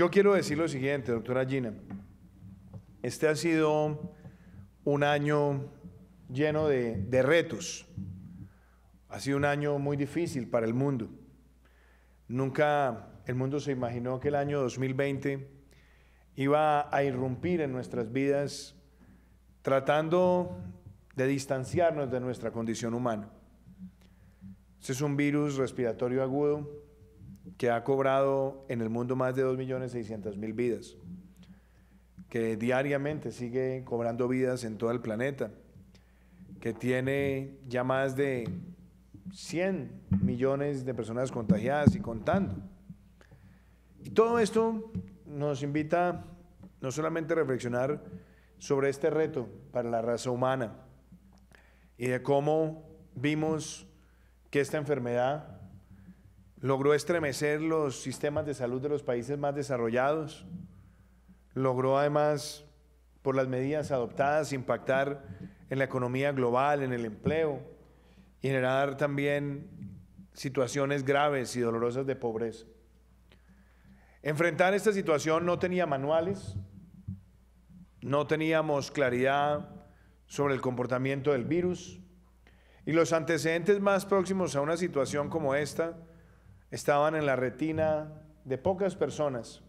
Yo quiero decir lo siguiente, doctora Gina. Este ha sido un año lleno de, retos. Ha sido un año muy difícil para el mundo. Nunca el mundo se imaginó que el año 2020 iba a irrumpir en nuestras vidas tratando de distanciarnos de nuestra condición humana. Este es un virus respiratorio agudo que ha cobrado en el mundo más de 2.600.000 vidas, que diariamente sigue cobrando vidas en todo el planeta, que tiene ya más de 100 millones de personas contagiadas y contando. Y todo esto nos invita no solamente a reflexionar sobre este reto para la raza humana y de cómo vimos que esta enfermedad logró estremecer los sistemas de salud de los países más desarrollados, logró además, por las medidas adoptadas, impactar en la economía global, en el empleo, y generar también situaciones graves y dolorosas de pobreza. Enfrentar esta situación no tenía manuales, no teníamos claridad sobre el comportamiento del virus y los antecedentes más próximos a una situación como esta estaban en la retina de pocas personas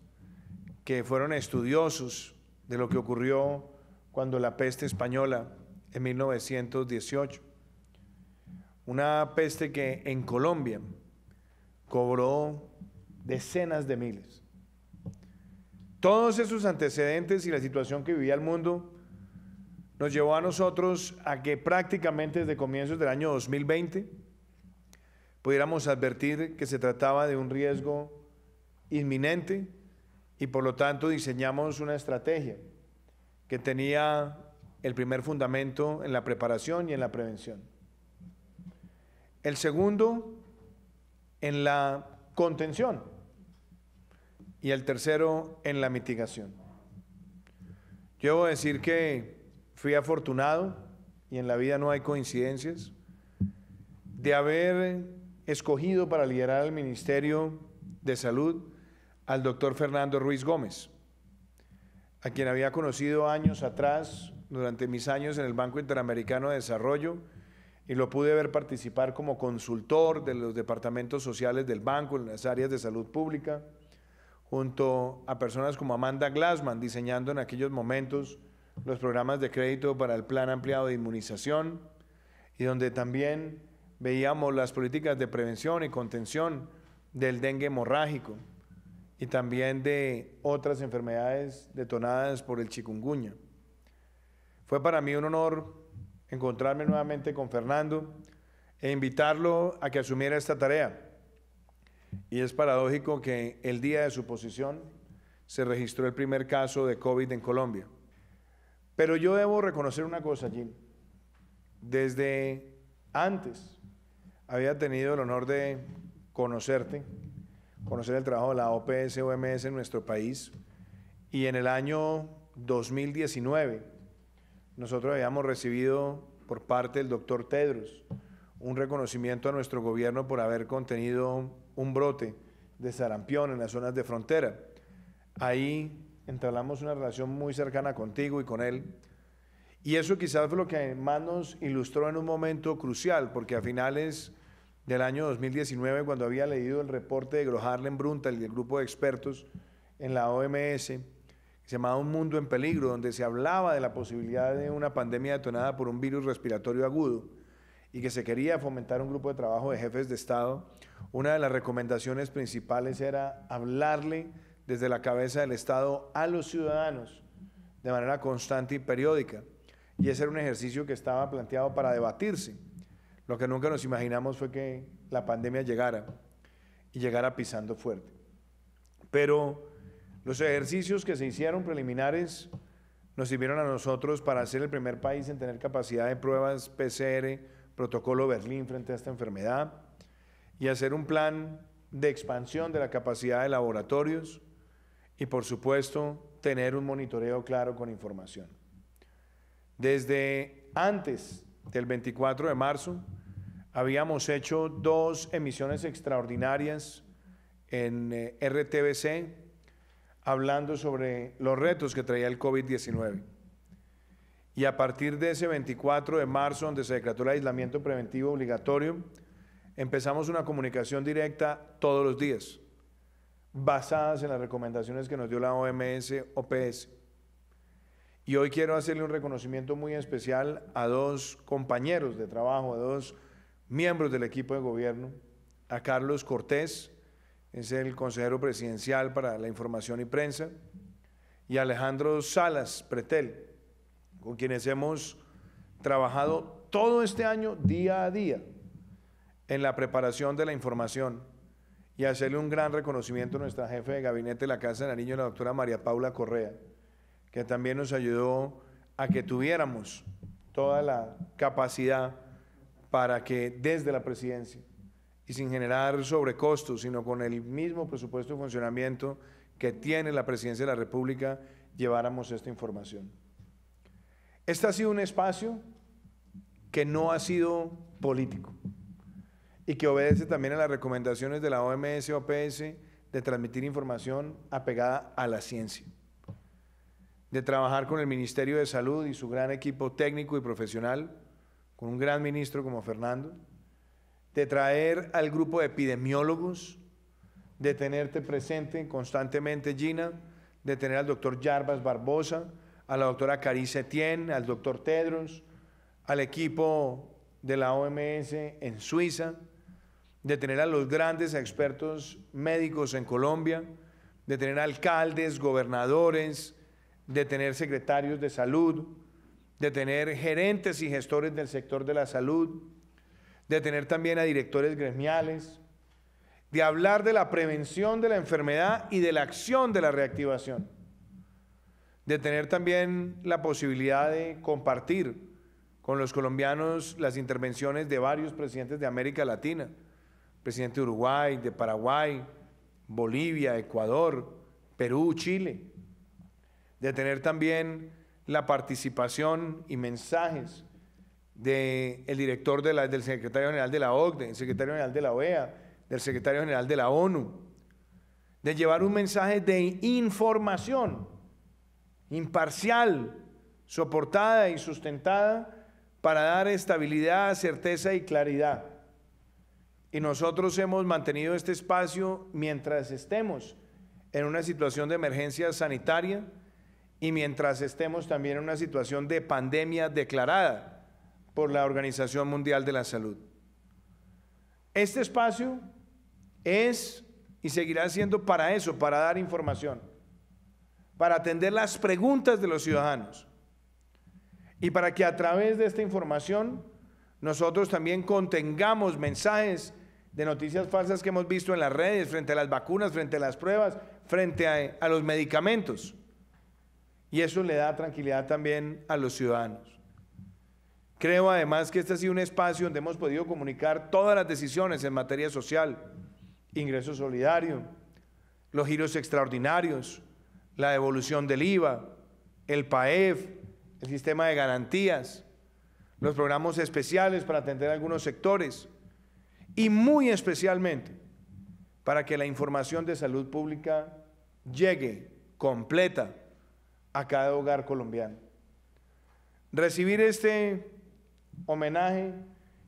que fueron estudiosos de lo que ocurrió cuando la peste española en 1918. Una peste que en Colombia cobró decenas de miles. Todos esos antecedentes y la situación que vivía el mundo nos llevó a nosotros a que prácticamente desde comienzos del año 2020 pudiéramos advertir que se trataba de un riesgo inminente y por lo tanto diseñamos una estrategia que tenía el primer fundamento en la preparación y en la prevención. El segundo, en la contención. Y el tercero, en la mitigación. Yo debo decir que fui afortunado, y en la vida no hay coincidencias, de haber escogido para liderar el Ministerio de Salud al doctor Fernando Ruiz Gómez, a quien había conocido años atrás durante mis años en el Banco Interamericano de Desarrollo y lo pude ver participar como consultor de los departamentos sociales del banco en las áreas de salud pública, junto a personas como Amanda Glassman, diseñando en aquellos momentos los programas de crédito para el plan ampliado de inmunización y donde también veíamos las políticas de prevención y contención del dengue hemorrágico y también de otras enfermedades detonadas por el chikungunya. Fue para mí un honor encontrarme nuevamente con Fernando e invitarlo a que asumiera esta tarea. Y es paradójico que el día de su posición se registró el primer caso de COVID en Colombia. Pero yo debo reconocer una cosa, Jim. Desde antes había tenido el honor de conocerte, conocer el trabajo de la OPS OMS en nuestro país y en el año 2019 nosotros habíamos recibido por parte del doctor Tedros un reconocimiento a nuestro gobierno por haber contenido un brote de sarampión en las zonas de frontera. Ahí entablamos una relación muy cercana contigo y con él. Y eso quizás fue lo que más nos ilustró en un momento crucial, porque a finales del año 2019, cuando había leído el reporte de Gro Harlem Brundtland y del grupo de expertos en la OMS, que se llamaba Un Mundo en Peligro, donde se hablaba de la posibilidad de una pandemia detonada por un virus respiratorio agudo y que se quería fomentar un grupo de trabajo de jefes de Estado, una de las recomendaciones principales era hablarle desde la cabeza del Estado a los ciudadanos de manera constante y periódica. Y ese era un ejercicio que estaba planteado para debatirse. Lo que nunca nos imaginamos fue que la pandemia llegara y llegara pisando fuerte. Pero los ejercicios que se hicieron preliminares nos sirvieron a nosotros para ser el primer país en tener capacidad de pruebas PCR, protocolo Berlín frente a esta enfermedad, y hacer un plan de expansión de la capacidad de laboratorios y, por supuesto, tener un monitoreo claro con información. Desde antes del 24 de marzo, Habíamos hecho dos emisiones extraordinarias en eh, RTBC hablando sobre los retos que traía el COVID-19. Y a partir de ese 24 de marzo, donde se decretó el aislamiento preventivo obligatorio, empezamos una comunicación directa todos los días, basadas en las recomendaciones que nos dio la OMS, OPS. Y hoy quiero hacerle un reconocimiento muy especial a dos compañeros de trabajo, a dos miembros del equipo de gobierno, a Carlos Cortés, es el consejero presidencial para la información y prensa, y Alejandro Salas Pretel, con quienes hemos trabajado todo este año, día a día, en la preparación de la información y hacerle un gran reconocimiento a nuestra jefe de gabinete de la Casa de Nariño, la doctora María Paula Correa, que también nos ayudó a que tuviéramos toda la capacidad para que desde la presidencia y sin generar sobrecostos, sino con el mismo presupuesto de funcionamiento que tiene la presidencia de la República, lleváramos esta información. Este ha sido un espacio que no ha sido político y que obedece también a las recomendaciones de la OMS y OPS de transmitir información apegada a la ciencia, de trabajar con el Ministerio de Salud y su gran equipo técnico y profesional con un gran ministro como Fernando, de traer al grupo de epidemiólogos, de tenerte presente constantemente, Gina, de tener al doctor Jarbas Barbosa, a la doctora Carice Etienne, al doctor Tedros, al equipo de la OMS en Suiza, de tener a los grandes expertos médicos en Colombia, de tener alcaldes, gobernadores, de tener secretarios de salud, de tener gerentes y gestores del sector de la salud, de tener también a directores gremiales, de hablar de la prevención de la enfermedad y de la acción de la reactivación, de tener también la posibilidad de compartir con los colombianos las intervenciones de varios presidentes de América Latina, presidente de Uruguay, de Paraguay, Bolivia, Ecuador, Perú, Chile, de tener también la participación y mensajes del el director del secretario general de la OCDE, del secretario general de la OEA, del secretario general de la ONU, de llevar un mensaje de información imparcial, soportada y sustentada para dar estabilidad, certeza y claridad. Y nosotros hemos mantenido este espacio mientras estemos en una situación de emergencia sanitaria, y mientras estemos también en una situación de pandemia declarada por la Organización Mundial de la Salud. Este espacio es y seguirá siendo para eso, para dar información, para atender las preguntas de los ciudadanos y para que a través de esta información nosotros también contengamos mensajes de noticias falsas que hemos visto en las redes, frente a las vacunas, frente a las pruebas, frente a, los medicamentos. Y eso le da tranquilidad también a los ciudadanos. Creo además que este ha sido un espacio donde hemos podido comunicar todas las decisiones en materia social, ingreso solidario, los giros extraordinarios, la devolución del IVA, el PAEF, el sistema de garantías, los programas especiales para atender a algunos sectores y muy especialmente para que la información de salud pública llegue completa a cada hogar colombiano. Recibir este homenaje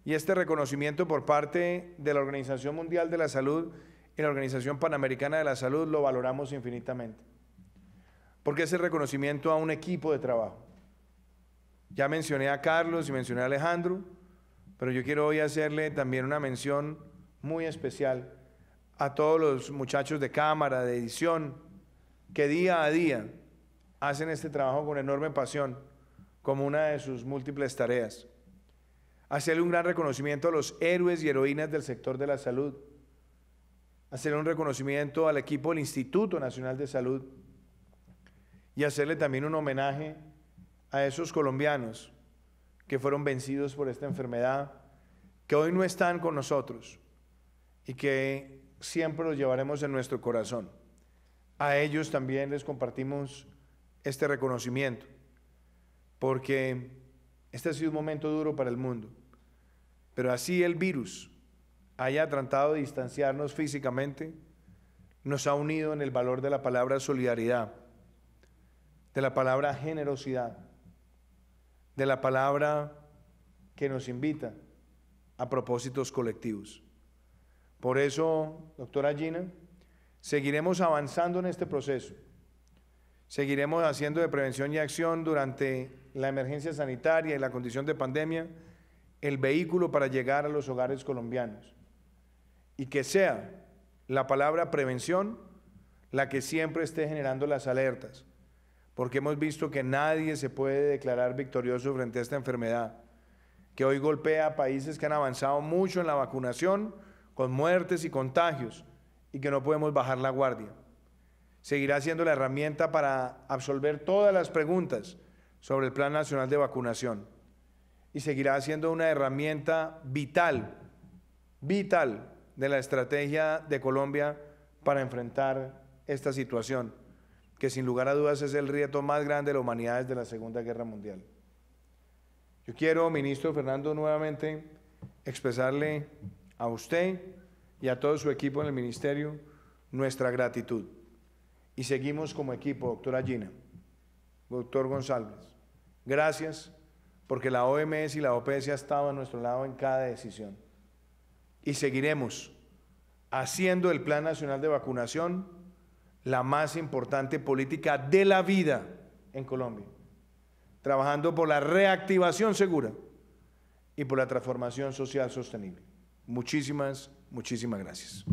y este reconocimiento por parte de la Organización Mundial de la Salud y la Organización Panamericana de la Salud lo valoramos infinitamente, porque es el reconocimiento a un equipo de trabajo. Ya mencioné a Carlos y mencioné a Alejandro, pero yo quiero hoy hacerle también una mención muy especial a todos los muchachos de cámara, de edición, que día a día hacen este trabajo con enorme pasión como una de sus múltiples tareas. Hacerle un gran reconocimiento a los héroes y heroínas del sector de la salud. Hacerle un reconocimiento al equipo del Instituto Nacional de Salud. Y hacerle también un homenaje a esos colombianos que fueron vencidos por esta enfermedad, que hoy no están con nosotros y que siempre los llevaremos en nuestro corazón. A ellos también les compartimos este reconocimiento, porque este ha sido un momento duro para el mundo. Pero así el virus haya tratado de distanciarnos físicamente, nos ha unido en el valor de la palabra solidaridad, de la palabra generosidad, de la palabra que nos invita a propósitos colectivos. Por eso, doctora Gina, seguiremos avanzando en este proceso. Seguiremos haciendo de prevención y acción durante la emergencia sanitaria y la condición de pandemia el vehículo para llegar a los hogares colombianos. Y que sea la palabra prevención la que siempre esté generando las alertas, porque hemos visto que nadie se puede declarar victorioso frente a esta enfermedad, que hoy golpea a países que han avanzado mucho en la vacunación, con muertes y contagios, y que no podemos bajar la guardia seguirá siendo la herramienta para absolver todas las preguntas sobre el Plan Nacional de Vacunación y seguirá siendo una herramienta vital, vital de la estrategia de Colombia para enfrentar esta situación, que sin lugar a dudas es el reto más grande de la humanidad desde la Segunda Guerra Mundial. Yo quiero, ministro Fernando, nuevamente expresarle a usted y a todo su equipo en el ministerio nuestra gratitud y seguimos como equipo, doctora Gina, doctor González. Gracias porque la OMS y la OPS ha estado a nuestro lado en cada decisión. Y seguiremos haciendo el Plan Nacional de Vacunación la más importante política de la vida en Colombia, trabajando por la reactivación segura y por la transformación social sostenible. Muchísimas, muchísimas gracias.